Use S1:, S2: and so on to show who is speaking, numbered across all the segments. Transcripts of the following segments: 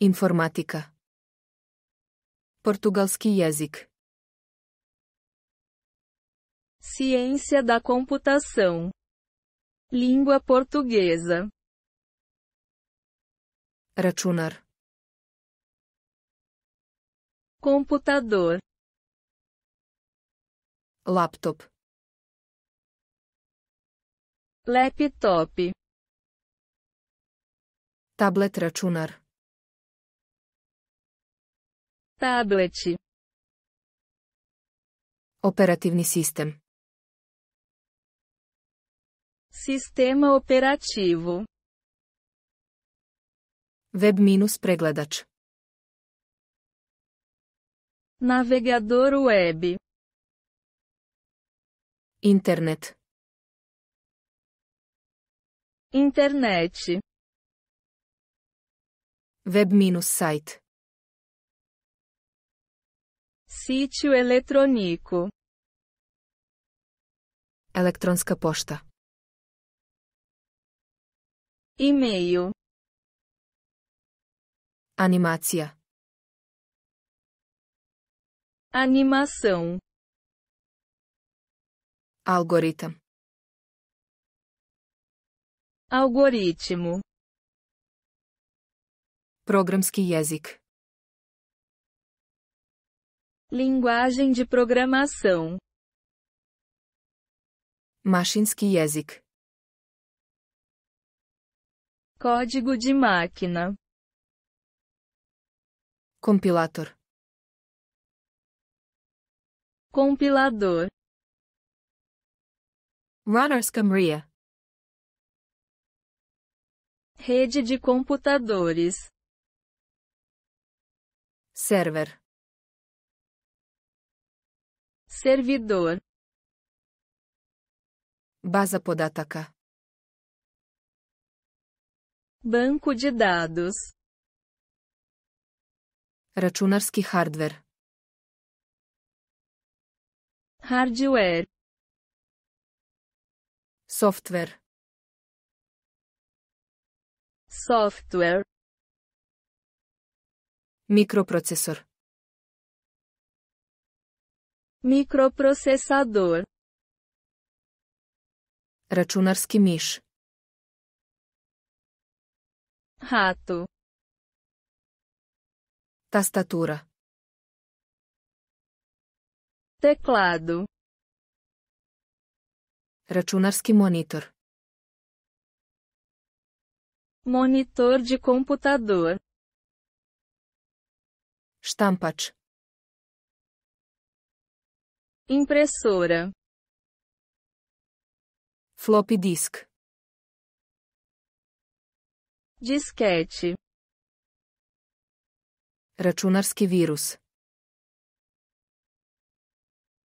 S1: Informática. Portugalski jezik. Ciência da computação. Língua portuguesa. Računar. Computador. Laptop. Laptop. Tablet računar tablet operativni sistem sistema operativo web minus pregledač navegador web internet internet web minus site Sítio eletrônico. eletrônica posta, E-mail. Animácia. Animação. Algoritmo. Algoritmo. Programski jezik. Linguagem de programação. Машинский язык. Código de máquina. Compilator. Compilador. Runner Rede de computadores. Server servidor baza podataka banco de dados računarski hardware hardware software software microprocessor microprocessador, računarski miš, rato, tastatura, teclado, računarski monitor, monitor de computador, štampač impressora, floppy disk, disquete, računarski vírus,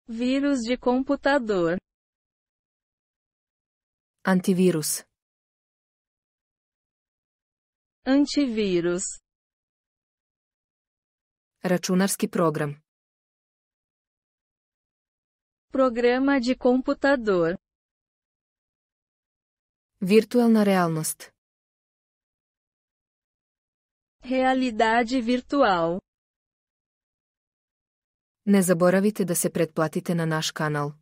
S1: vírus de computador, antivírus, antivírus, računarski program Programa de computador. Virtual na realnost. Realidade virtual. Ne zaboravite da se pretplatite na naš kanal.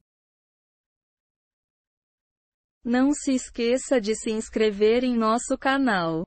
S1: Não se esqueça de se inscrever em nosso canal.